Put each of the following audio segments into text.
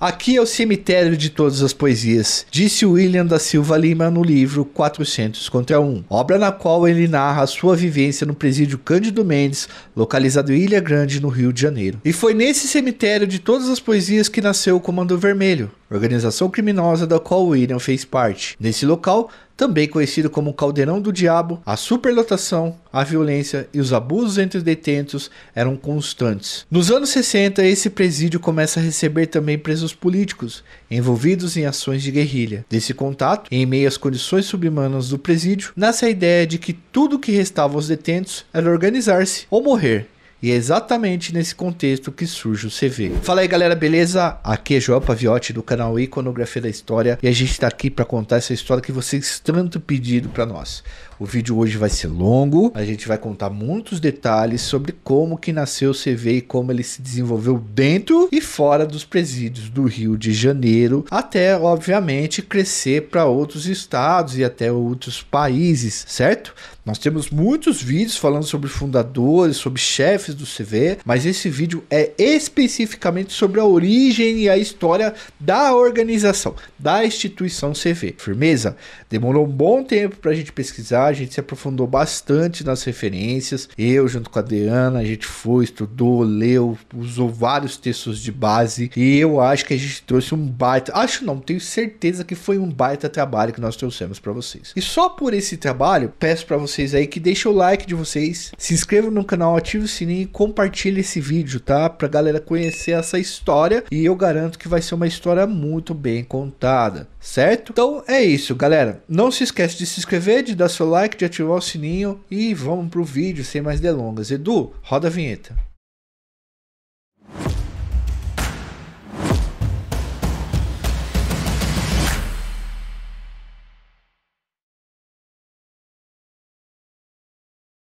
Aqui é o cemitério de todas as poesias, disse William da Silva Lima no livro 400 contra 1, obra na qual ele narra a sua vivência no presídio Cândido Mendes, localizado em Ilha Grande, no Rio de Janeiro. E foi nesse cemitério de todas as poesias que nasceu o Comando Vermelho, organização criminosa da qual William fez parte. Nesse local, também conhecido como Caldeirão do Diabo, a superlotação, a violência e os abusos entre os detentos eram constantes. Nos anos 60, esse presídio começa a receber também presos políticos envolvidos em ações de guerrilha. Desse contato, em meio às condições subhumanas do presídio, nasce a ideia de que tudo o que restava aos detentos era organizar-se ou morrer. E é exatamente nesse contexto que surge o CV. Fala aí galera, beleza? Aqui é Joel Paviotti do canal Iconografia da História e a gente tá aqui para contar essa história que vocês tanto pediram para nós. O vídeo hoje vai ser longo, a gente vai contar muitos detalhes sobre como que nasceu o CV e como ele se desenvolveu dentro e fora dos presídios do Rio de Janeiro, até obviamente crescer para outros estados e até outros países, certo? Nós temos muitos vídeos falando sobre fundadores, sobre chefes do CV, mas esse vídeo é especificamente sobre a origem e a história da organização, da instituição CV. Firmeza? Demorou um bom tempo para a gente pesquisar a gente se aprofundou bastante nas referências. Eu, junto com a Deana, a gente foi, estudou, leu, usou vários textos de base. E eu acho que a gente trouxe um baita. Acho não, tenho certeza que foi um baita trabalho que nós trouxemos para vocês. E só por esse trabalho, peço para vocês aí que deixem o like de vocês, se inscrevam no canal, ative o sininho e compartilhe esse vídeo, tá? Pra galera conhecer essa história. E eu garanto que vai ser uma história muito bem contada certo? Então é isso, galera. Não se esquece de se inscrever, de dar seu like, de ativar o sininho e vamos pro vídeo sem mais delongas. Edu, roda a vinheta.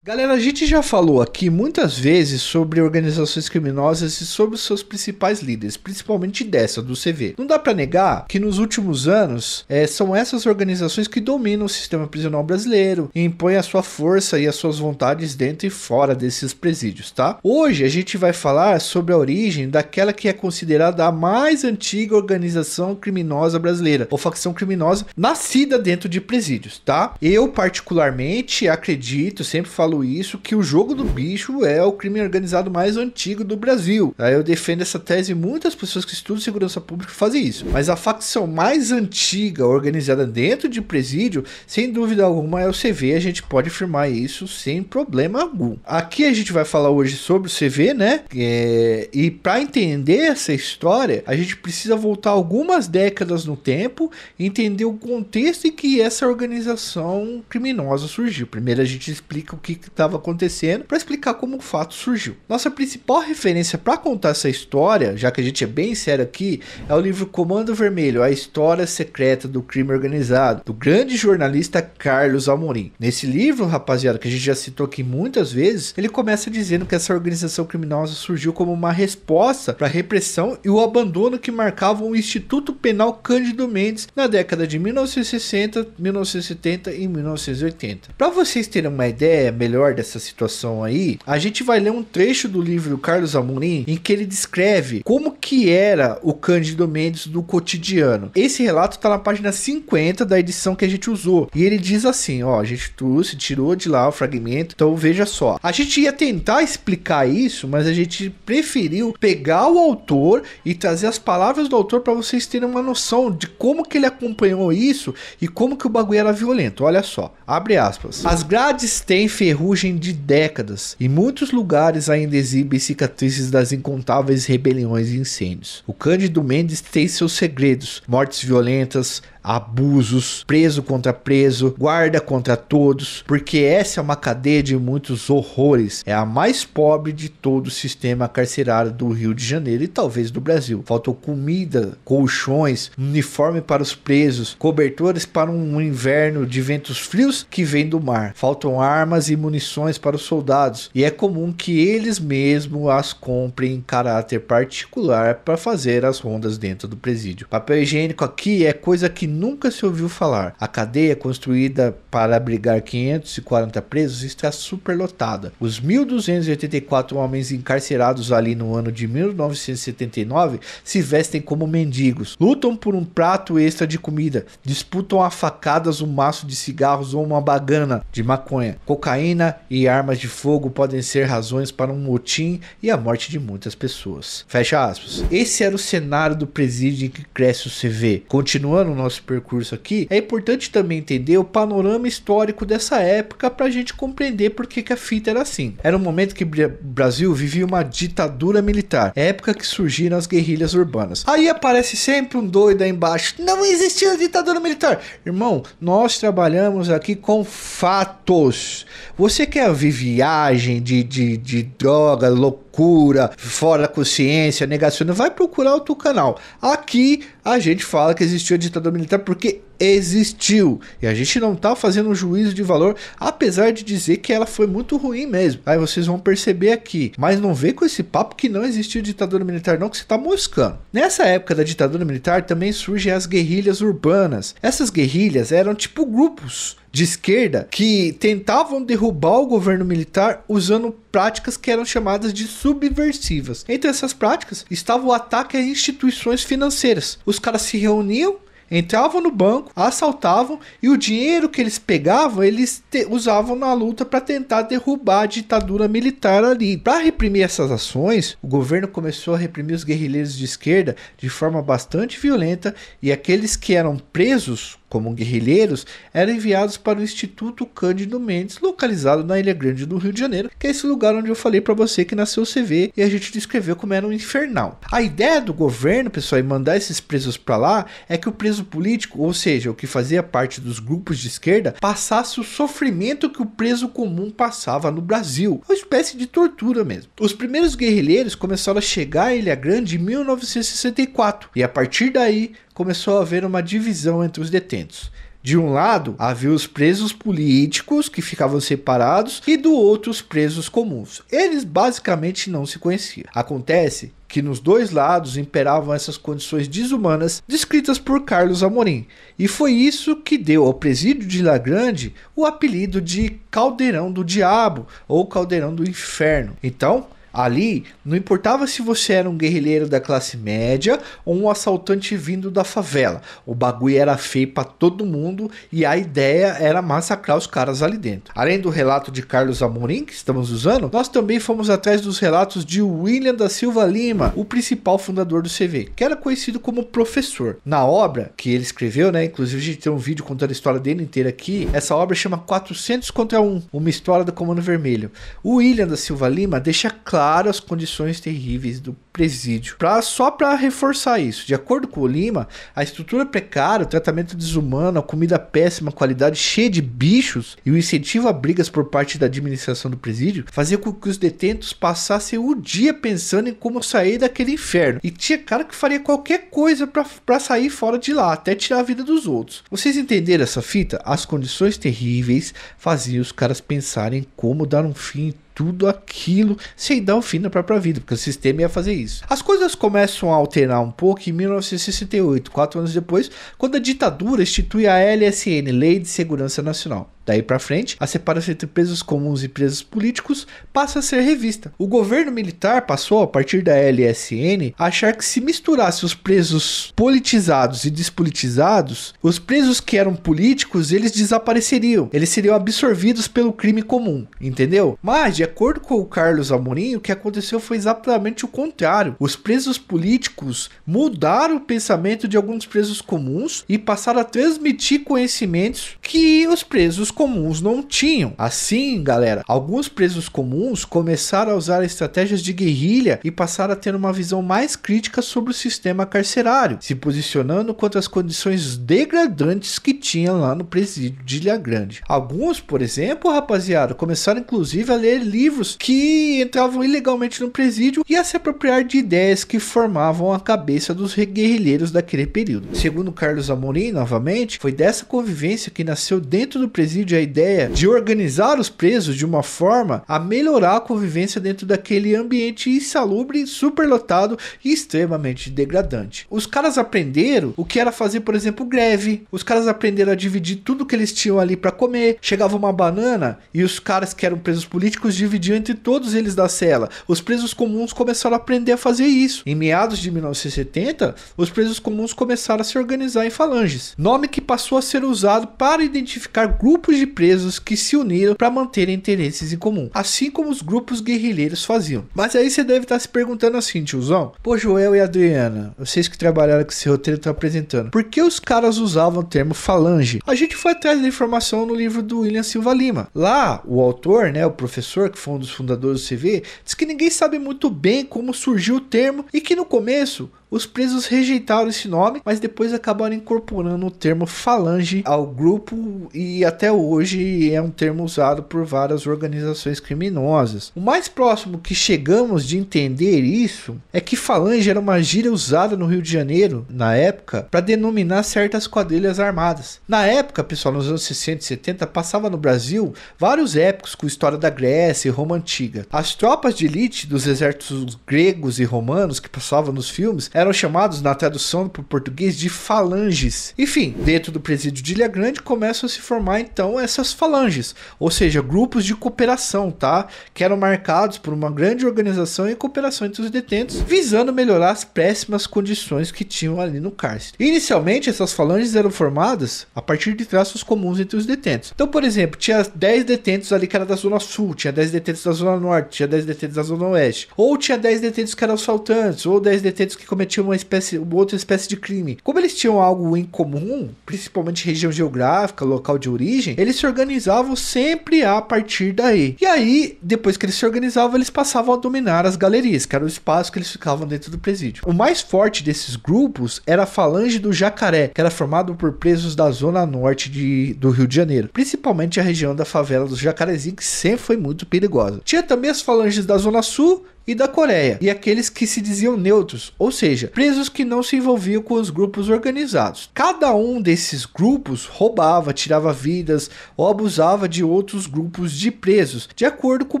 Galera, a gente já falou aqui muitas vezes sobre organizações criminosas e sobre os seus principais líderes, principalmente dessa do CV. Não dá para negar que nos últimos anos é, são essas organizações que dominam o sistema prisional brasileiro e impõem a sua força e as suas vontades dentro e fora desses presídios, tá? Hoje a gente vai falar sobre a origem daquela que é considerada a mais antiga organização criminosa brasileira, ou facção criminosa nascida dentro de presídios, tá? Eu particularmente acredito, sempre falo falo isso, que o jogo do bicho é o crime organizado mais antigo do Brasil. Aí eu defendo essa tese e muitas pessoas que estudam segurança pública fazem isso. Mas a facção mais antiga organizada dentro de presídio, sem dúvida alguma, é o CV. A gente pode afirmar isso sem problema algum. Aqui a gente vai falar hoje sobre o CV, né? É... E para entender essa história, a gente precisa voltar algumas décadas no tempo, entender o contexto em que essa organização criminosa surgiu. Primeiro a gente explica o que que estava acontecendo para explicar como o fato surgiu. Nossa principal referência para contar essa história, já que a gente é bem sério aqui, é o livro Comando Vermelho: A História Secreta do Crime Organizado, do grande jornalista Carlos Amorim. Nesse livro, rapaziada, que a gente já citou aqui muitas vezes, ele começa dizendo que essa organização criminosa surgiu como uma resposta para a repressão e o abandono que marcavam o Instituto Penal Cândido Mendes na década de 1960, 1970 e 1980. Para vocês terem uma ideia melhor melhor dessa situação aí, a gente vai ler um trecho do livro do Carlos Amorim em que ele descreve como que era o Cândido Mendes do cotidiano. Esse relato está na página 50 da edição que a gente usou. E ele diz assim, ó, a gente trouxe, tirou de lá o fragmento. Então veja só, a gente ia tentar explicar isso, mas a gente preferiu pegar o autor e trazer as palavras do autor para vocês terem uma noção de como que ele acompanhou isso e como que o bagulho era violento. Olha só, abre aspas. As grades têm ferro ferrugem de décadas e muitos lugares ainda exibem cicatrizes das incontáveis rebeliões e incêndios. O Cândido Mendes tem seus segredos, mortes violentas, abusos, preso contra preso, guarda contra todos, porque essa é uma cadeia de muitos horrores. É a mais pobre de todo o sistema carcerário do Rio de Janeiro e talvez do Brasil. Faltou comida, colchões, uniforme para os presos, cobertores para um inverno de ventos frios que vem do mar. Faltam armas e munições para os soldados e é comum que eles mesmos as comprem em caráter particular para fazer as rondas dentro do presídio. Papel higiênico aqui é coisa que nunca se ouviu falar. A cadeia, construída para abrigar 540 presos, está superlotada. Os 1.284 homens encarcerados ali no ano de 1979 se vestem como mendigos, lutam por um prato extra de comida, disputam a facadas um maço de cigarros ou uma bagana de maconha. Cocaína e armas de fogo podem ser razões para um motim e a morte de muitas pessoas. Fecha aspas. Esse era o cenário do presídio em que cresce o CV. Continuando o nosso nosso percurso aqui, é importante também entender o panorama histórico dessa época para a gente compreender por que, que a fita era assim. Era um momento que o Brasil vivia uma ditadura militar, época que surgiram as guerrilhas urbanas. Aí aparece sempre um doido aí embaixo: não existia ditadura militar. Irmão, nós trabalhamos aqui com fatos. Você quer ver viagem de, de, de droga, loucura? loucura, fora da consciência, negacionismo, vai procurar outro canal. Aqui a gente fala que existiu a ditadura militar porque existiu. E a gente não tá fazendo um juízo de valor, apesar de dizer que ela foi muito ruim mesmo. Aí vocês vão perceber aqui. Mas não vê com esse papo que não existiu ditadura militar, não, que você tá moscando. Nessa época da ditadura militar também surgem as guerrilhas urbanas. Essas guerrilhas eram tipo grupos de esquerda que tentavam derrubar o governo militar usando práticas que eram chamadas de subversivas. Entre essas práticas estava o ataque a instituições financeiras. Os caras se reuniam entravam no banco, assaltavam e o dinheiro que eles pegavam eles usavam na luta para tentar derrubar a ditadura militar ali. Para reprimir essas ações, o governo começou a reprimir os guerrilheiros de esquerda de forma bastante violenta e aqueles que eram presos como guerrilheiros, eram enviados para o Instituto Cândido Mendes, localizado na Ilha Grande do Rio de Janeiro, que é esse lugar onde eu falei para você que nasceu o CV e a gente descreveu como era um infernal. A ideia do governo, pessoal, em mandar esses presos para lá é que o preso político, ou seja, o que fazia parte dos grupos de esquerda, passasse o sofrimento que o preso comum passava no Brasil, uma espécie de tortura mesmo. Os primeiros guerrilheiros começaram a chegar à Ilha Grande em 1964 e a partir daí começou a haver uma divisão entre os detentos. De um lado, havia os presos políticos que ficavam separados e do outro os presos comuns. Eles basicamente não se conheciam. Acontece que nos dois lados imperavam essas condições desumanas descritas por Carlos Amorim, e foi isso que deu ao presídio de Lagrange o apelido de Caldeirão do Diabo ou Caldeirão do Inferno. Então, Ali, não importava se você era um guerrilheiro da classe média ou um assaltante vindo da favela. O bagulho era feio para todo mundo e a ideia era massacrar os caras ali dentro. Além do relato de Carlos Amorim, que estamos usando, nós também fomos atrás dos relatos de William da Silva Lima, o principal fundador do CV, que era conhecido como professor. Na obra que ele escreveu, né, inclusive a gente tem um vídeo contando a história dele inteira aqui, essa obra chama 400 contra 1, uma história do Comando Vermelho. O William da Silva Lima deixa claro claro as condições terríveis do presídio. Pra, só para reforçar isso, de acordo com o Lima, a estrutura precária, o tratamento desumano, a comida péssima qualidade, cheia de bichos e o incentivo a brigas por parte da administração do presídio fazia com que os detentos passassem o dia pensando em como sair daquele inferno. E tinha cara que faria qualquer coisa para sair fora de lá, até tirar a vida dos outros. Vocês entenderam essa fita? As condições terríveis faziam os caras pensarem em como dar um fim tudo aquilo sem dar o fim na própria vida, porque o sistema ia fazer isso. As coisas começam a alterar um pouco em 1968, quatro anos depois, quando a ditadura institui a LSN, Lei de Segurança Nacional. Daí para frente, a separação entre presos comuns e presos políticos passa a ser revista. O governo militar passou, a partir da LSN, a achar que se misturasse os presos politizados e despolitizados, os presos que eram políticos, eles desapareceriam. Eles seriam absorvidos pelo crime comum, entendeu? Mas, de acordo com o Carlos Amorim, o que aconteceu foi exatamente o contrário. Os presos políticos mudaram o pensamento de alguns presos comuns e passaram a transmitir conhecimentos que os presos comuns não tinham. Assim, galera, alguns presos comuns começaram a usar estratégias de guerrilha e passaram a ter uma visão mais crítica sobre o sistema carcerário, se posicionando contra as condições degradantes que tinha lá no presídio de Ilha Grande. Alguns, por exemplo, rapaziada, começaram inclusive a ler livros que entravam ilegalmente no presídio e a se apropriar de ideias que formavam a cabeça dos guerrilheiros daquele período. Segundo Carlos Amorim, novamente, foi dessa convivência que nasceu dentro do presídio a ideia de organizar os presos de uma forma a melhorar a convivência dentro daquele ambiente insalubre, superlotado e extremamente degradante. Os caras aprenderam o que era fazer, por exemplo, greve. Os caras aprenderam aprenderam a dividir tudo que eles tinham ali para comer. Chegava uma banana e os caras que eram presos políticos dividiam entre todos eles da cela. Os presos comuns começaram a aprender a fazer isso. Em meados de 1970, os presos comuns começaram a se organizar em falanges, nome que passou a ser usado para identificar grupos de presos que se uniram para manter interesses em comum, assim como os grupos guerrilheiros faziam. Mas aí você deve estar tá se perguntando assim, tiozão: pô, Joel e Adriana, vocês que trabalharam com esse roteiro estão apresentando, por que os caras usavam o termo falange? Falange. A gente foi atrás da informação no livro do William Silva Lima. Lá, o autor, né, o professor, que foi um dos fundadores do CV, diz que ninguém sabe muito bem como surgiu o termo e que no começo os presos rejeitaram esse nome, mas depois acabaram incorporando o termo falange ao grupo e até hoje é um termo usado por várias organizações criminosas. O mais próximo que chegamos de entender isso é que falange era uma gíria usada no Rio de Janeiro, na época, para denominar certas quadrilhas armadas. Na época, pessoal, nos anos 60 e 70, passava no Brasil vários épicos com história da Grécia e Roma Antiga. As tropas de elite dos exércitos gregos e romanos que passavam nos filmes eram chamados, na tradução para o português, de falanges. Enfim, dentro do presídio de Ilha Grande começam a se formar então essas falanges, ou seja, grupos de cooperação, tá? Que eram marcados por uma grande organização e cooperação entre os detentos, visando melhorar as péssimas condições que tinham ali no cárcere. Inicialmente, essas falanges eram formadas a partir de traços comuns entre os detentos. Então, por exemplo, tinha 10 detentos ali que era da Zona Sul, tinha 10 detentos da Zona Norte, tinha 10 detentos da Zona Oeste, ou tinha 10 detentos que eram assaltantes, ou 10 detentos que cometiam cometiam uma espécie, uma outra espécie de crime. Como eles tinham algo em comum, principalmente região geográfica, local de origem, eles se organizavam sempre a partir daí. E aí, depois que eles se organizavam, eles passavam a dominar as galerias, que era o espaço que eles ficavam dentro do presídio. O mais forte desses grupos era a Falange do Jacaré, que era formado por presos da zona norte de, do Rio de Janeiro, principalmente a região da favela dos Jacarezinho, que sempre foi muito perigosa. Tinha também as falanges da zona sul e da Coreia, e aqueles que se diziam neutros, ou seja, presos que não se envolviam com os grupos organizados. Cada um desses grupos roubava, tirava vidas ou abusava de outros grupos de presos, de acordo com o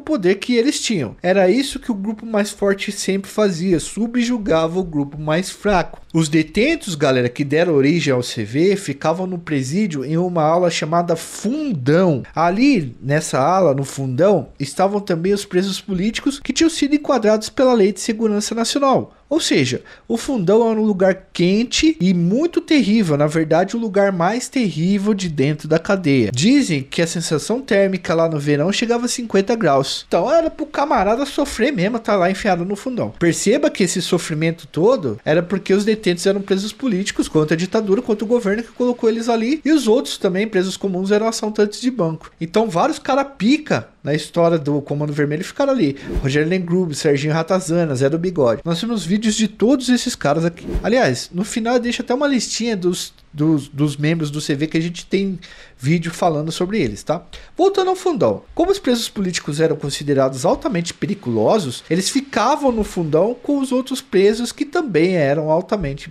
poder que eles tinham. Era isso que o grupo mais forte sempre fazia, subjugava o grupo mais fraco. Os detentos, galera, que deram origem ao CV, ficavam no presídio em uma aula chamada Fundão. Ali, nessa ala, no Fundão, estavam também os presos políticos que tinham sido enquadrados pela Lei de Segurança Nacional. Ou seja, o fundão é um lugar quente e muito terrível, na verdade, o lugar mais terrível de dentro da cadeia. Dizem que a sensação térmica lá no verão chegava a 50 graus. Então era pro camarada sofrer mesmo estar tá lá enfiado no fundão. Perceba que esse sofrimento todo era porque os detentos eram presos políticos contra a ditadura, contra o governo que colocou eles ali, e os outros também, presos comuns, eram assaltantes de banco. Então vários cara pica na história do Comando Vermelho ficaram ali. Rogério Lengrube, Serginho Ratazana, Zé do Bigode. Nós temos vídeos de todos esses caras aqui. Aliás, no final deixa até uma listinha dos, dos, dos membros do CV que a gente tem vídeo falando sobre eles, tá? Voltando ao fundão, como os presos políticos eram considerados altamente periculosos, eles ficavam no fundão com os outros presos que também eram altamente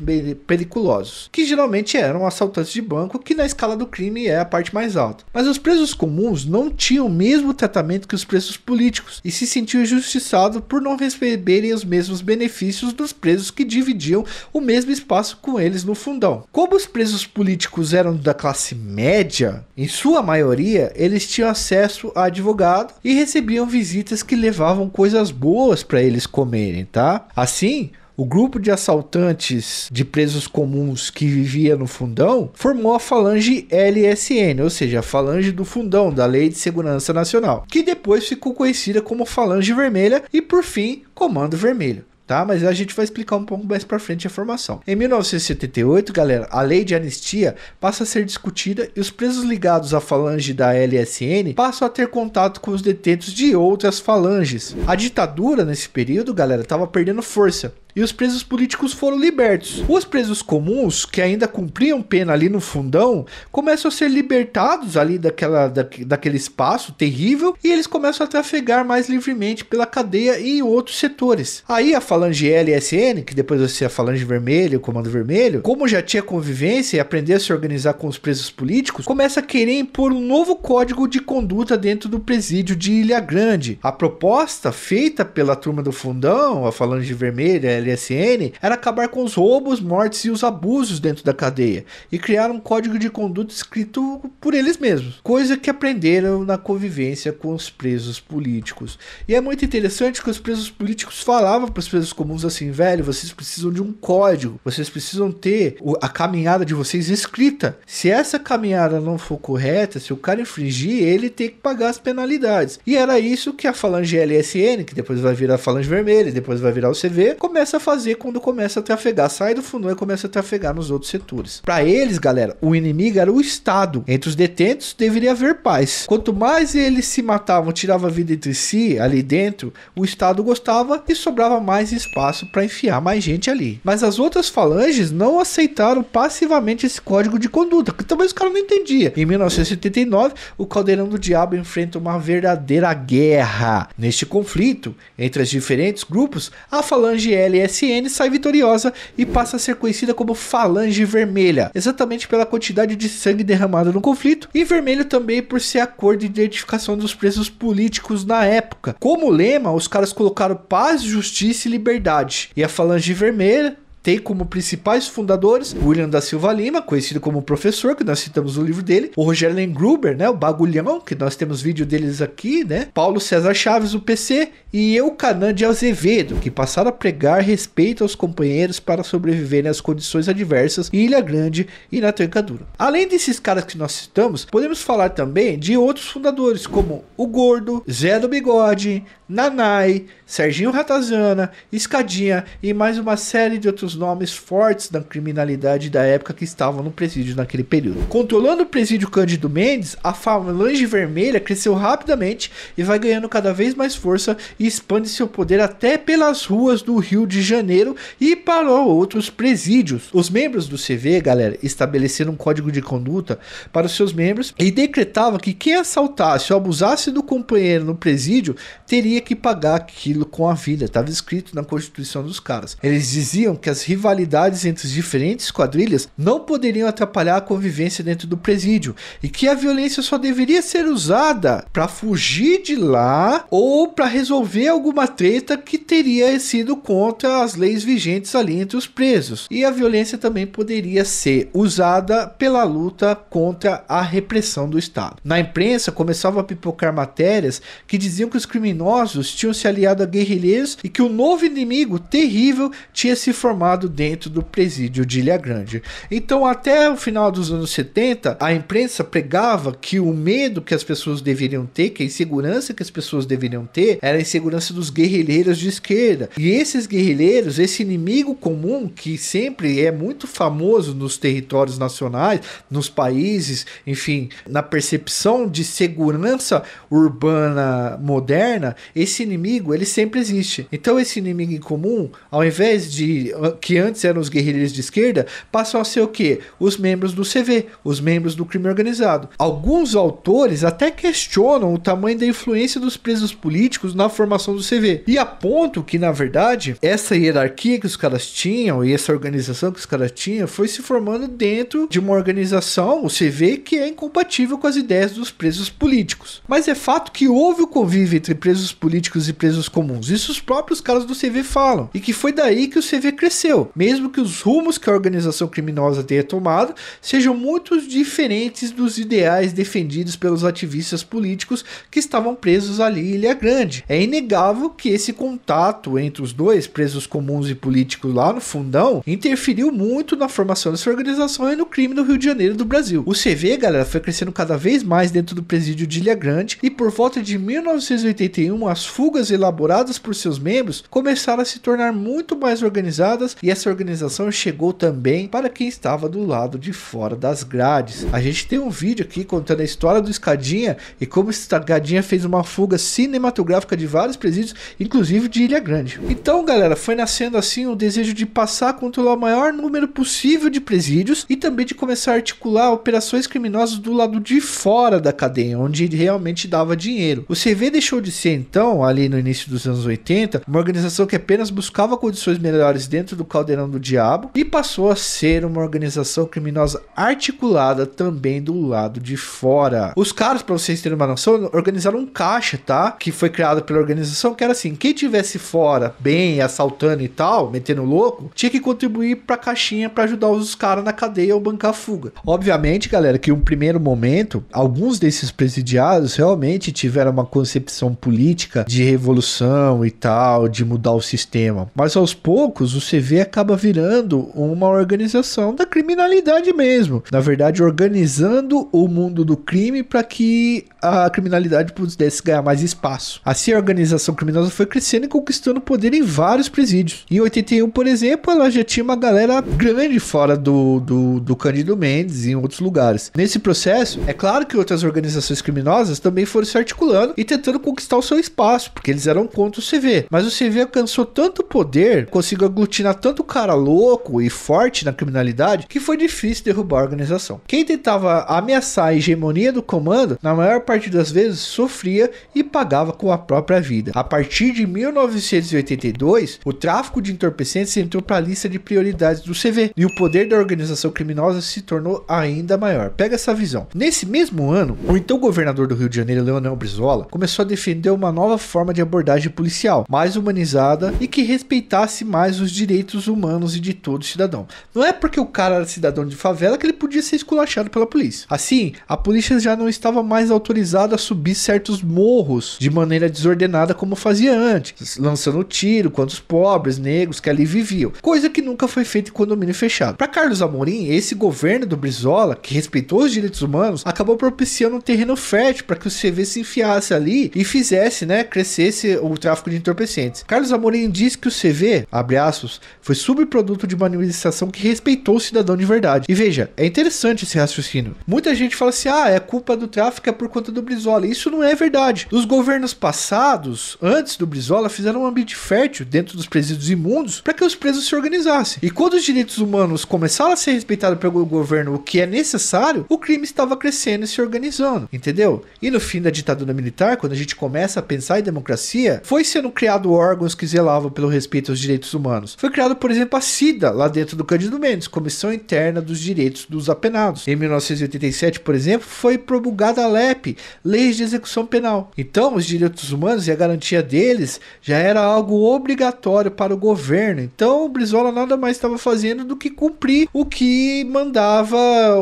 periculosos, que geralmente eram assaltantes de banco, que na escala do crime é a parte mais alta. Mas os presos comuns não tinham o mesmo tratamento que os presos políticos e se sentiam injustiçados por não receberem os mesmos benefícios dos presos que dividiam o mesmo espaço com eles no fundão. Como os presos políticos eram da classe média, em sua maioria, eles tinham acesso a advogado e recebiam visitas que levavam coisas boas para eles comerem, tá? Assim, o grupo de assaltantes de presos comuns que vivia no fundão formou a falange LSN, ou seja, a falange do fundão da Lei de Segurança Nacional, que depois ficou conhecida como Falange Vermelha e por fim Comando Vermelho tá? Mas a gente vai explicar um pouco mais para frente a formação. Em 1978, galera, a lei de anistia passa a ser discutida e os presos ligados à falange da LSN passam a ter contato com os detentos de outras falanges. A ditadura nesse período, galera, estava perdendo força e os presos políticos foram libertos. Os presos comuns, que ainda cumpriam pena ali no fundão, começam a ser libertados ali daquela, da, daquele espaço terrível e eles começam a trafegar mais livremente pela cadeia e em outros setores. Aí a falange LSN, que depois vai ser a falange vermelha, o comando vermelho, como já tinha convivência e aprendeu a se organizar com os presos políticos, começa a querer impor um novo código de conduta dentro do presídio de Ilha Grande. A proposta feita pela turma do fundão, a falange vermelha, LSN era acabar com os roubos, mortes e os abusos dentro da cadeia e criar um código de conduta escrito por eles mesmos, coisa que aprenderam na convivência com os presos políticos. E é muito interessante que os presos políticos falavam para os presos comuns assim, velho, vocês precisam de um código, vocês precisam ter a caminhada de vocês escrita. Se essa caminhada não for correta, se o cara infringir, ele tem que pagar as penalidades. E era isso que a falange LSN, que depois vai virar a falange vermelha, depois vai virar o CV, começa começa a fazer quando começa a trafegar. Sai do fundo e começa a trafegar nos outros setores. Para eles, galera, o inimigo era o Estado. Entre os detentos deveria haver paz. Quanto mais eles se matavam, tiravam a vida entre si, ali dentro, o Estado gostava e sobrava mais espaço para enfiar mais gente ali. Mas as outras falanges não aceitaram passivamente esse código de conduta, que também os caras não entendiam. Em 1979, o Caldeirão do Diabo enfrenta uma verdadeira guerra. Neste conflito entre os diferentes grupos, a falange L LSN, sai vitoriosa e passa a ser conhecida como Falange Vermelha, exatamente pela quantidade de sangue derramado no conflito, e vermelho também por ser a cor de identificação dos presos políticos na época. Como lema, os caras colocaram paz, justiça e liberdade. E a Falange Vermelha tem como principais fundadores William da Silva Lima, conhecido como professor, que nós citamos o livro dele, o Rogério Len Gruber, né, o Bagulhão, que nós temos vídeo deles aqui, né, Paulo César Chaves, o PC, e eu, Canan de Azevedo, que passaram a pregar respeito aos companheiros para sobreviverem às condições adversas em Ilha Grande e na Trancadura. Além desses caras que nós citamos, podemos falar também de outros fundadores, como o Gordo, Zé do Bigode, Nanai, Serginho Ratazana, Escadinha e mais uma série de outros nomes fortes da criminalidade da época que estavam no presídio naquele período. Controlando o presídio Cândido Mendes, a Falange Vermelha cresceu rapidamente e vai ganhando cada vez mais força e expande seu poder até pelas ruas do Rio de Janeiro e para outros presídios. Os membros do CV, galera, estabeleceram um código de conduta para os seus membros e decretava que quem assaltasse ou abusasse do companheiro no presídio teria teria que pagar aquilo com a vida, estava escrito na Constituição dos caras. Eles diziam que as rivalidades entre as diferentes quadrilhas não poderiam atrapalhar a convivência dentro do presídio e que a violência só deveria ser usada para fugir de lá ou para resolver alguma treta que teria sido contra as leis vigentes ali entre os presos. E a violência também poderia ser usada pela luta contra a repressão do Estado. Na imprensa começava a pipocar matérias que diziam que os criminosos criminosos tinham se aliado a guerrilheiros e que um novo inimigo terrível tinha se formado dentro do presídio de Ilha Grande. Então, até o final dos anos 70, a imprensa pregava que o medo que as pessoas deveriam ter, que a insegurança que as pessoas deveriam ter, era a insegurança dos guerrilheiros de esquerda. E esses guerrilheiros, esse inimigo comum que sempre é muito famoso nos territórios nacionais, nos países, enfim, na percepção de segurança urbana moderna, esse inimigo ele sempre existe. Então esse inimigo em comum, ao invés de ah, que antes eram os guerrilheiros de esquerda, passam a ser o que? Os membros do CV, os membros do crime organizado. Alguns autores até questionam o tamanho da influência dos presos políticos na formação do CV e apontam que na verdade essa hierarquia que os caras tinham e essa organização que os caras tinham foi se formando dentro de uma organização, o CV, que é incompatível com as ideias dos presos políticos. Mas é fato que houve o convívio entre presos políticos políticos e presos comuns. Isso os próprios caras do CV falam. E que foi daí que o CV cresceu, mesmo que os rumos que a organização criminosa tenha tomado sejam muito diferentes dos ideais defendidos pelos ativistas políticos que estavam presos ali em Ilha Grande. É inegável que esse contato entre os dois, presos comuns e políticos lá no fundão, interferiu muito na formação dessa organização e no crime no Rio de Janeiro do Brasil. O CV, galera, foi crescendo cada vez mais dentro do presídio de Ilha Grande e por volta de 1981 as fugas elaboradas por seus membros começaram a se tornar muito mais organizadas e essa organização chegou também para quem estava do lado de fora das grades. A gente tem um vídeo aqui contando a história do Escadinha e como Escadinha fez uma fuga cinematográfica de vários presídios, inclusive de Ilha Grande. Então, galera, foi nascendo assim o desejo de passar a controlar o maior número possível de presídios e também de começar a articular operações criminosas do lado de fora da cadeia, onde realmente dava dinheiro. O CV deixou de ser então então, ali no início dos anos 80, uma organização que apenas buscava condições melhores dentro do caldeirão do diabo e passou a ser uma organização criminosa articulada também do lado de fora. Os caras, para vocês terem uma noção, organizaram um caixa, tá? Que foi criado pela organização, que era assim: quem tivesse fora, bem, assaltando e tal, metendo louco, tinha que contribuir para a caixinha para ajudar os caras na cadeia ou bancar a fuga. Obviamente, galera, que um primeiro momento, alguns desses presidiários realmente tiveram uma concepção política política de revolução e tal, de mudar o sistema. Mas aos poucos o CV acaba virando uma organização da criminalidade mesmo. Na verdade, organizando o mundo do crime para que a criminalidade pudesse ganhar mais espaço. Assim, a organização criminosa foi crescendo e conquistando poder em vários presídios. Em 81, por exemplo, ela já tinha uma galera grande fora do, do, do Cândido Mendes e em outros lugares. Nesse processo, é claro que outras organizações criminosas também foram se articulando e tentando conquistar o seu espaço espaço, porque eles eram contra o CV. Mas o CV alcançou tanto poder, conseguiu aglutinar tanto cara louco e forte na criminalidade, que foi difícil derrubar a organização. Quem tentava ameaçar a hegemonia do comando, na maior parte das vezes sofria e pagava com a própria vida. A partir de 1982, o tráfico de entorpecentes entrou para a lista de prioridades do CV e o poder da organização criminosa se tornou ainda maior. Pega essa visão. Nesse mesmo ano, o então governador do Rio de Janeiro, Leonel Brizola, começou a defender uma nova nova forma de abordagem policial, mais humanizada e que respeitasse mais os direitos humanos e de todo cidadão. Não é porque o cara era cidadão de favela que ele podia ser esculachado pela polícia. Assim, a polícia já não estava mais autorizada a subir certos morros de maneira desordenada como fazia antes, lançando tiro contra os pobres, negros que ali viviam, coisa que nunca foi feita em condomínio fechado. Para Carlos Amorim, esse governo do Brizola, que respeitou os direitos humanos, acabou propiciando um terreno fértil para que o CV se enfiasse ali e fizesse, né, né, crescesse o tráfico de entorpecentes. Carlos Amorim diz que o CV, abre aspas, foi subproduto de uma administração que respeitou o cidadão de verdade. E veja, é interessante esse raciocínio. Muita gente fala assim: ah, é culpa do tráfico é por conta do Brizola. Isso não é verdade. Os governos passados, antes do Brizola, fizeram um ambiente fértil dentro dos presídios imundos para que os presos se organizassem. E quando os direitos humanos começaram a ser respeitados pelo governo, o que é necessário, o crime estava crescendo e se organizando, entendeu? E no fim da ditadura militar, quando a gente começa a pensar pensar em democracia, foi sendo criado órgãos que zelavam pelo respeito aos direitos humanos. Foi criado, por exemplo, a CIDA, lá dentro do Cândido Mendes, Comissão Interna dos Direitos dos Apenados. Em 1987, por exemplo, foi promulgada a LEP, Leis de Execução Penal. Então, os direitos humanos e a garantia deles já era algo obrigatório para o governo. Então, o Brizola nada mais estava fazendo do que cumprir o que mandava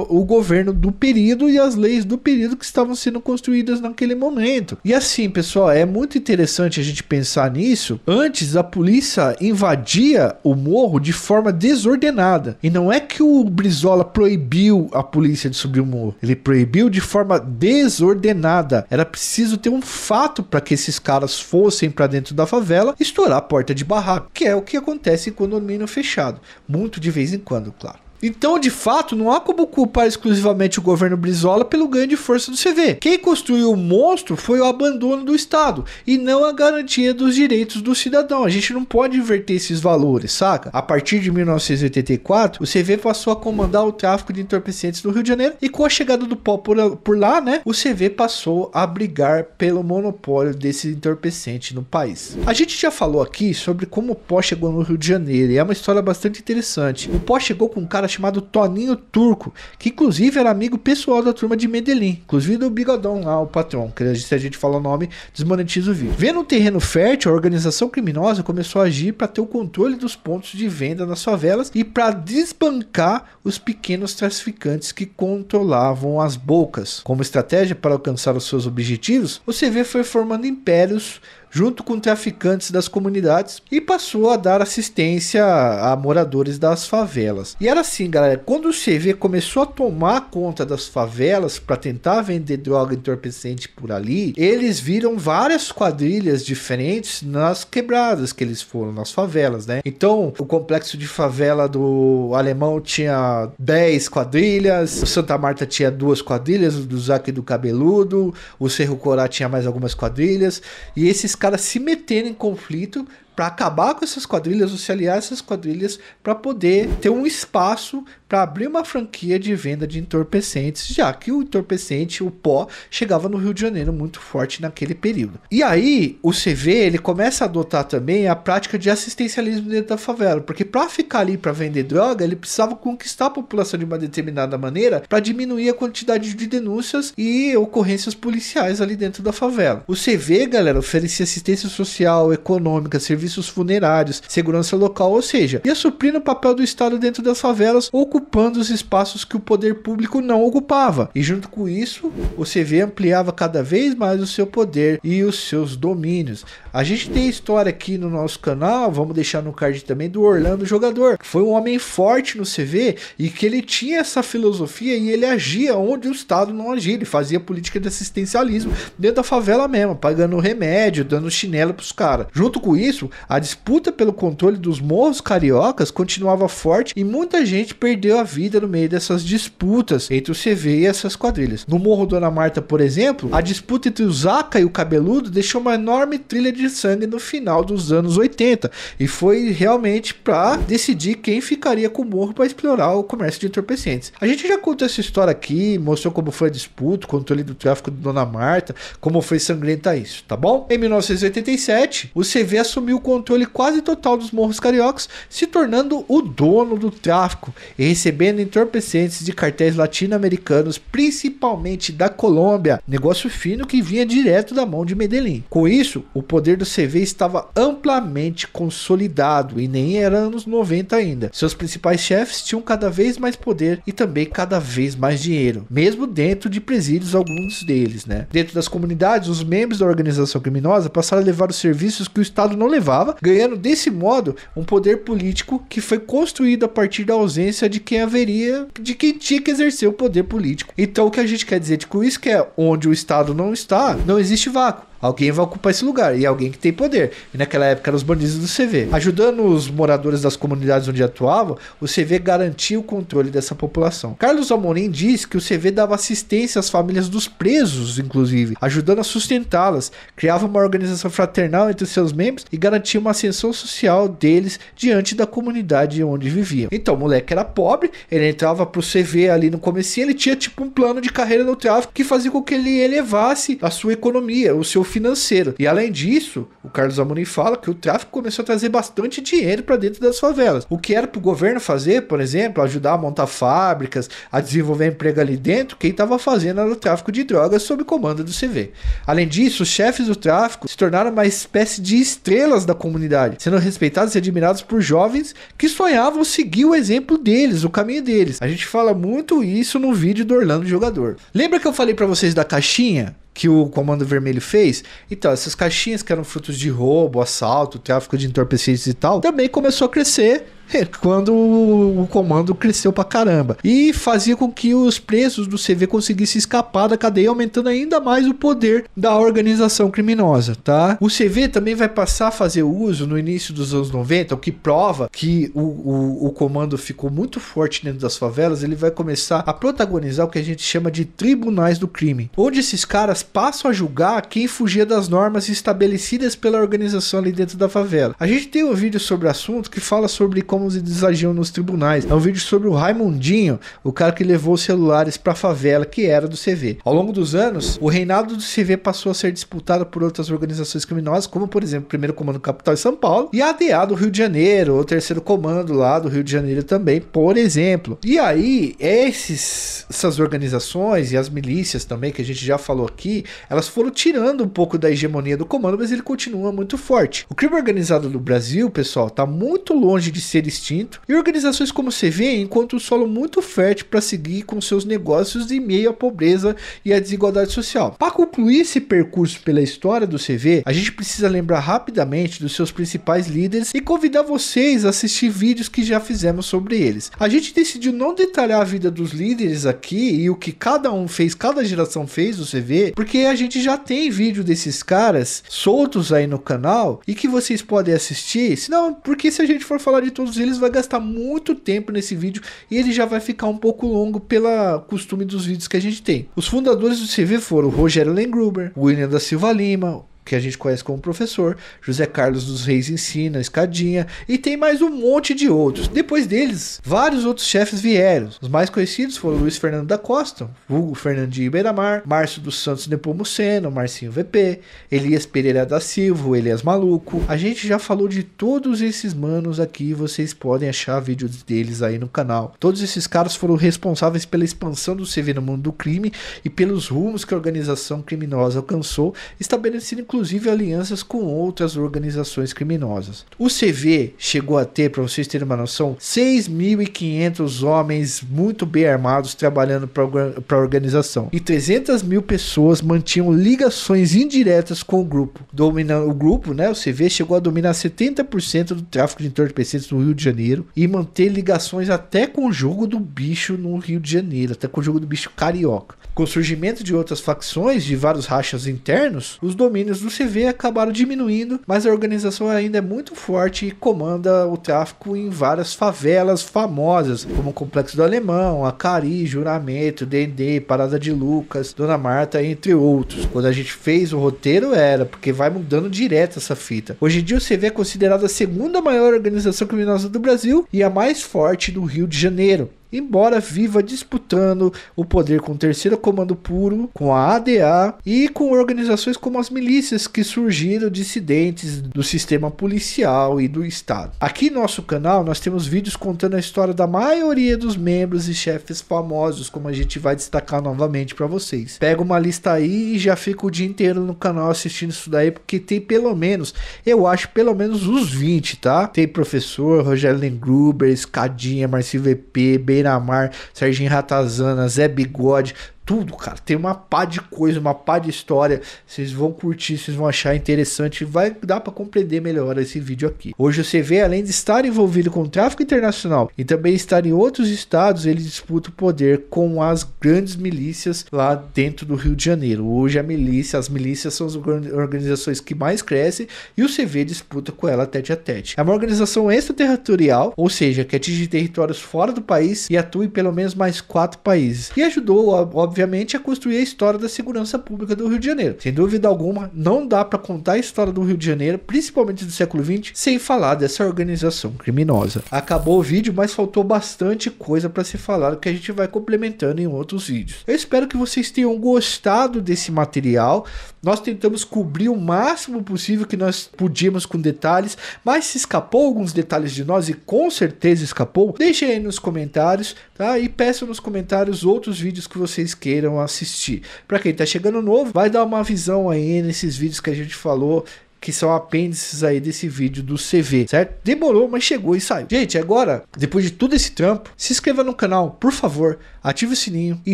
o governo do período e as leis do período que estavam sendo construídas naquele momento. E assim, pessoal, é muito muito interessante a gente pensar nisso. Antes, a polícia invadia o morro de forma desordenada. E não é que o Brizola proibiu a polícia de subir o morro. Ele proibiu de forma desordenada. Era preciso ter um fato para que esses caras fossem para dentro da favela estourar a porta de barraco, que é o que acontece em condomínio fechado. Muito de vez em quando, claro. Então, de fato, não há como culpar exclusivamente o governo Brizola pelo ganho de força do CV. Quem construiu o monstro foi o abandono do Estado e não a garantia dos direitos do cidadão. A gente não pode inverter esses valores, saca? A partir de 1984, o CV passou a comandar o tráfico de entorpecentes no Rio de Janeiro e com a chegada do pó por, lá, né, o CV passou a brigar pelo monopólio desse entorpecente no país. A gente já falou aqui sobre como o pó chegou no Rio de Janeiro e é uma história bastante interessante. O pó chegou com um cara cara chamado Toninho Turco, que inclusive era amigo pessoal da turma de Medellín, inclusive do Bigodão lá, o patrão, que se a gente falar o nome, desmonetiza o vídeo. Vendo um terreno fértil, a organização criminosa começou a agir para ter o controle dos pontos de venda nas favelas e para desbancar os pequenos traficantes que controlavam as bocas. Como estratégia para alcançar os seus objetivos, o CV foi formando impérios junto com traficantes das comunidades e passou a dar assistência a moradores das favelas. E era assim, galera, quando o CV começou a tomar conta das favelas para tentar vender droga entorpecente por ali, eles viram várias quadrilhas diferentes nas quebradas que eles foram nas favelas, né? Então, o complexo de favela do Alemão tinha 10 quadrilhas, o Santa Marta tinha duas quadrilhas, o do Zaque do Cabeludo, o Cerro Corá tinha mais algumas quadrilhas, e esses caras se meterem em conflito para acabar com essas quadrilhas, ou se aliar essas quadrilhas, para poder ter um espaço para abrir uma franquia de venda de entorpecentes, já que o entorpecente, o pó, chegava no Rio de Janeiro muito forte naquele período. E aí o CV ele começa a adotar também a prática de assistencialismo dentro da favela, porque para ficar ali para vender droga, ele precisava conquistar a população de uma determinada maneira para diminuir a quantidade de denúncias e ocorrências policiais ali dentro da favela. O CV, galera, oferecia assistência social, econômica, serviços serviços funerários, segurança local, ou seja, ia suprir o papel do Estado dentro das favelas, ocupando os espaços que o poder público não ocupava. E junto com isso, o CV ampliava cada vez mais o seu poder e os seus domínios. A gente tem história aqui no nosso canal, vamos deixar no card também do Orlando Jogador, que foi um homem forte no CV e que ele tinha essa filosofia e ele agia onde o Estado não agia, ele fazia política de assistencialismo dentro da favela mesmo, pagando remédio, dando chinelo pros caras. Junto com isso, a disputa pelo controle dos morros cariocas continuava forte e muita gente perdeu a vida no meio dessas disputas entre o CV e essas quadrilhas. No Morro Dona Marta, por exemplo, a disputa entre o Zaca e o Cabeludo deixou uma enorme trilha de sangue no final dos anos 80 e foi realmente para decidir quem ficaria com o morro para explorar o comércio de entorpecentes. A gente já contou essa história aqui, mostrou como foi a disputa, o controle do tráfico de Dona Marta, como foi sangrenta isso, tá bom? Em 1987, o CV assumiu o controle quase total dos morros cariocas, se tornando o dono do tráfico e recebendo entorpecentes de cartéis latino-americanos, principalmente da Colômbia, negócio fino que vinha direto da mão de Medellín. Com isso, o poder do CV estava amplamente consolidado e nem era anos 90 ainda. Seus principais chefes tinham cada vez mais poder e também cada vez mais dinheiro, mesmo dentro de presídios alguns deles, né? Dentro das comunidades, os membros da organização criminosa passaram a levar os serviços que o Estado não levava ganhando desse modo um poder político que foi construído a partir da ausência de quem haveria, de quem tinha que exercer o poder político. Então o que a gente quer dizer de com isso é que é onde o Estado não está, não existe vácuo. Alguém vai ocupar esse lugar e é alguém que tem poder. E naquela época eram os bandidos do CV. Ajudando os moradores das comunidades onde atuavam, o CV garantia o controle dessa população. Carlos Amorim diz que o CV dava assistência às famílias dos presos, inclusive, ajudando a sustentá-las, criava uma organização fraternal entre seus membros e garantia uma ascensão social deles diante da comunidade onde viviam. Então, o moleque era pobre, ele entrava pro CV ali no começo, ele tinha tipo um plano de carreira no tráfico que fazia com que ele elevasse a sua economia, o seu financeiro. E além disso, o Carlos Amorim fala que o tráfico começou a trazer bastante dinheiro para dentro das favelas. O que era para o governo fazer, por exemplo, ajudar a montar fábricas, a desenvolver emprego ali dentro, quem estava fazendo era o tráfico de drogas sob comando do CV. Além disso, os chefes do tráfico se tornaram uma espécie de estrelas da comunidade, sendo respeitados e admirados por jovens que sonhavam seguir o exemplo deles, o caminho deles. A gente fala muito isso no vídeo do Orlando Jogador. Lembra que eu falei para vocês da caixinha? que o Comando Vermelho fez? Então, essas caixinhas que eram frutos de roubo, assalto, tráfico de entorpecentes e tal, também começou a crescer é, quando o comando cresceu pra caramba. E fazia com que os presos do CV conseguissem escapar da cadeia, aumentando ainda mais o poder da organização criminosa, tá? O CV também vai passar a fazer uso no início dos anos 90, o que prova que o, o, o comando ficou muito forte dentro das favelas. Ele vai começar a protagonizar o que a gente chama de tribunais do crime, onde esses caras passam a julgar quem fugia das normas estabelecidas pela organização ali dentro da favela. A gente tem um vídeo sobre o assunto que fala sobre como como eles agiam nos tribunais. É um vídeo sobre o Raimundinho, o cara que levou os celulares para a favela, que era do CV. Ao longo dos anos, o reinado do CV passou a ser disputado por outras organizações criminosas, como por exemplo o Primeiro Comando Capital em São Paulo e a ADA do Rio de Janeiro, o Terceiro Comando lá do Rio de Janeiro também, por exemplo. E aí, esses, essas organizações e as milícias também, que a gente já falou aqui, elas foram tirando um pouco da hegemonia do comando, mas ele continua muito forte. O crime organizado do Brasil, pessoal, tá muito longe de ser extinto, e organizações como o CV encontram um solo muito fértil para seguir com seus negócios em meio à pobreza e à desigualdade social. Para concluir esse percurso pela história do CV, a gente precisa lembrar rapidamente dos seus principais líderes e convidar vocês a assistir vídeos que já fizemos sobre eles. A gente decidiu não detalhar a vida dos líderes aqui e o que cada um fez, cada geração fez do CV, porque a gente já tem vídeo desses caras soltos aí no canal e que vocês podem assistir. Não, porque se a gente for falar de todos minutos, eles vão gastar muito tempo nesse vídeo e ele já vai ficar um pouco longo pela costume dos vídeos que a gente tem. Os fundadores do CV foram Rogério Lengruber, William da Silva Lima, que a gente conhece como professor, José Carlos dos Reis ensina, Escadinha, e tem mais um monte de outros. Depois deles, vários outros chefes vieram. Os mais conhecidos foram Luiz Fernando da Costa, Hugo Fernandinho Beiramar, Márcio dos Santos Nepomuceno, Marcinho VP, Elias Pereira da Silva, Elias Maluco. A gente já falou de todos esses manos aqui, vocês podem achar vídeos deles aí no canal. Todos esses caras foram responsáveis pela expansão do CV no mundo do crime e pelos rumos que a organização criminosa alcançou, estabelecendo inclusive inclusive alianças com outras organizações criminosas. O CV chegou a ter, para vocês terem uma noção, 6.500 homens muito bem armados trabalhando para a organização. E 300 mil pessoas mantinham ligações indiretas com o grupo. Dominando o grupo, né, o CV chegou a dominar 70% do tráfico de entorpecentes no Rio de Janeiro e manter ligações até com o jogo do bicho no Rio de Janeiro, até com o jogo do bicho carioca. Com o surgimento de outras facções, de vários rachas internos, os domínios do do CV acabaram diminuindo, mas a organização ainda é muito forte e comanda o tráfico em várias favelas famosas, como o Complexo do Alemão, Acari, Juramento, Dendê, Parada de Lucas, Dona Marta, entre outros. Quando a gente fez o roteiro era, porque vai mudando direto essa fita. Hoje em dia o CV é considerado a segunda maior organização criminosa do Brasil e a mais forte do Rio de Janeiro embora viva disputando o poder com o terceiro comando puro, com a ADA e com organizações como as milícias que surgiram dissidentes do sistema policial e do Estado. Aqui no nosso canal nós temos vídeos contando a história da maioria dos membros e chefes famosos, como a gente vai destacar novamente para vocês. Pega uma lista aí e já fica o dia inteiro no canal assistindo isso daí, porque tem pelo menos, eu acho pelo menos uns 20, tá? Tem professor, Rogério Lengruber, Escadinha, Marcio VP, B Beira-Mar, Serginho Ratazana, Zé Bigode, tudo, cara. Tem uma pá de coisa, uma pá de história. Vocês vão curtir, vocês vão achar interessante. Vai dar para compreender melhor esse vídeo aqui. Hoje o CV, além de estar envolvido com tráfico internacional e também estar em outros estados, ele disputa o poder com as grandes milícias lá dentro do Rio de Janeiro. Hoje a milícia, as milícias são as organizações que mais crescem e o CV disputa com ela tete a tete. É uma organização extraterritorial, ou seja, que atinge territórios fora do país e atua em pelo menos mais quatro países. E ajudou, óbvio, obviamente, é construir a história da segurança pública do Rio de Janeiro. Sem dúvida alguma, não dá para contar a história do Rio de Janeiro, principalmente do século XX, sem falar dessa organização criminosa. Acabou o vídeo, mas faltou bastante coisa para se falar que a gente vai complementando em outros vídeos. Eu espero que vocês tenham gostado desse material. Nós tentamos cobrir o máximo possível que nós podíamos com detalhes, mas se escapou alguns detalhes de nós e com certeza escapou, deixem aí nos comentários, tá? E peçam nos comentários outros vídeos que vocês querem queiram assistir. Para quem está chegando novo, vai dar uma visão aí nesses vídeos que a gente falou que são apêndices aí desse vídeo do CV, certo? Demorou, mas chegou e saiu. Gente, agora, depois de todo esse trampo, se inscreva no canal, por favor, ative o sininho e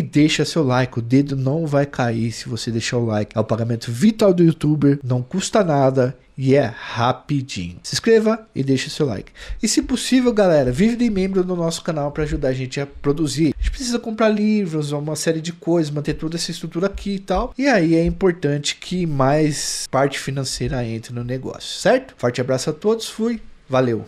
deixa seu like. O dedo não vai cair se você deixar o like. É o pagamento vital do youtuber, não custa nada e é rapidinho. Se inscreva e deixe seu like. E se possível, galera, de membro do nosso canal para ajudar a gente a produzir. A gente precisa comprar livros, uma série de coisas, manter toda essa estrutura aqui e tal. E aí é importante que mais parte financeira entre no negócio, certo? Forte abraço a todos, fui, valeu!